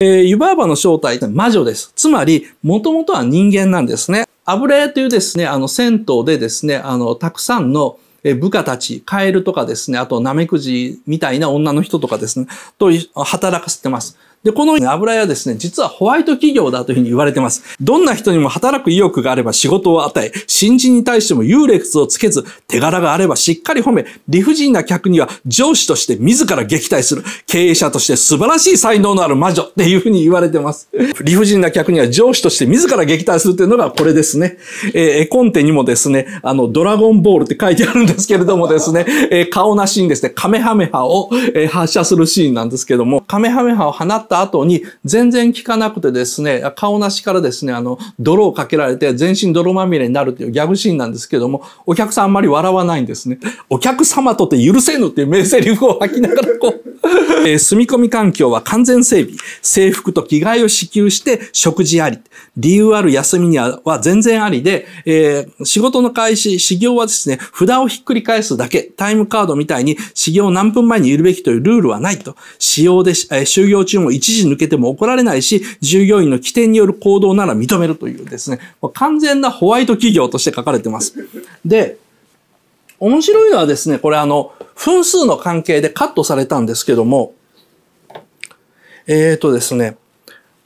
えー、湯婆婆の正体って魔女です。つまり、もともとは人間なんですね。油屋というですね、あの、銭湯でですね、あの、たくさんの部下たち、カエルとかですね、あとナメクジみたいな女の人とかですね、と働かせてます。で、この油屋はですね、実はホワイト企業だというふうに言われてます。どんな人にも働く意欲があれば仕事を与え、新人に対しても優劣をつけず、手柄があればしっかり褒め、理不尽な客には上司として自ら撃退する、経営者として素晴らしい才能のある魔女っていうふうに言われてます。理不尽な客には上司として自ら撃退するっていうのがこれですね。えー、絵コンテにもですね、あの、ドラゴンボールって書いてあるんですけれどもですね、えー、顔なしにですね、カメハメハを、えー、発射するシーンなんですけども、カメハメハを放ったった後に、全然効かなくてですね、顔なしからですね、あの、泥をかけられて全身泥まみれになるというギャグシーンなんですけども、お客さんあんまり笑わないんですね。お客様とって許せぬっていう名台詞を吐きながらこう、えー、住み込み環境は完全整備。制服と着替えを支給して食事あり。理由ある休みには全然ありで、えー、仕事の開始、始業はですね、札をひっくり返すだけ。タイムカードみたいに修行何分前にいるべきというルールはないと。使用で、えー、就業中も1一時抜けても怒られないし、従業員の起点による行動なら認めるというですね、完全なホワイト企業として書かれてます。で、面白いのはですね、これあの、分数の関係でカットされたんですけども、えっ、ー、とですね、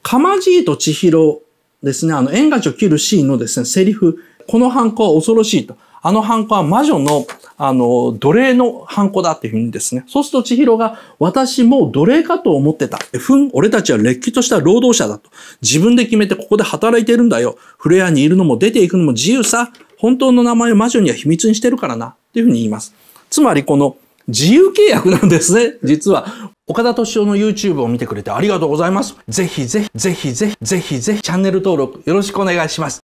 かまじいと千尋ですね、あの、縁がちを切るシーンのですね、セリフ、この犯行は恐ろしいと。あの犯行は魔女のあの、奴隷のハンコだっていうふうにですね。そうすると千尋が、私も奴隷かと思ってた。ふん、俺たちはれっきとした労働者だと。自分で決めてここで働いてるんだよ。フレアにいるのも出ていくのも自由さ。本当の名前を魔女には秘密にしてるからな。っていうふうに言います。つまりこの、自由契約なんですね。実は。岡田敏夫の YouTube を見てくれてありがとうございます。ぜひぜひ、ぜひぜひ、ぜひぜひ、チャンネル登録よろしくお願いします。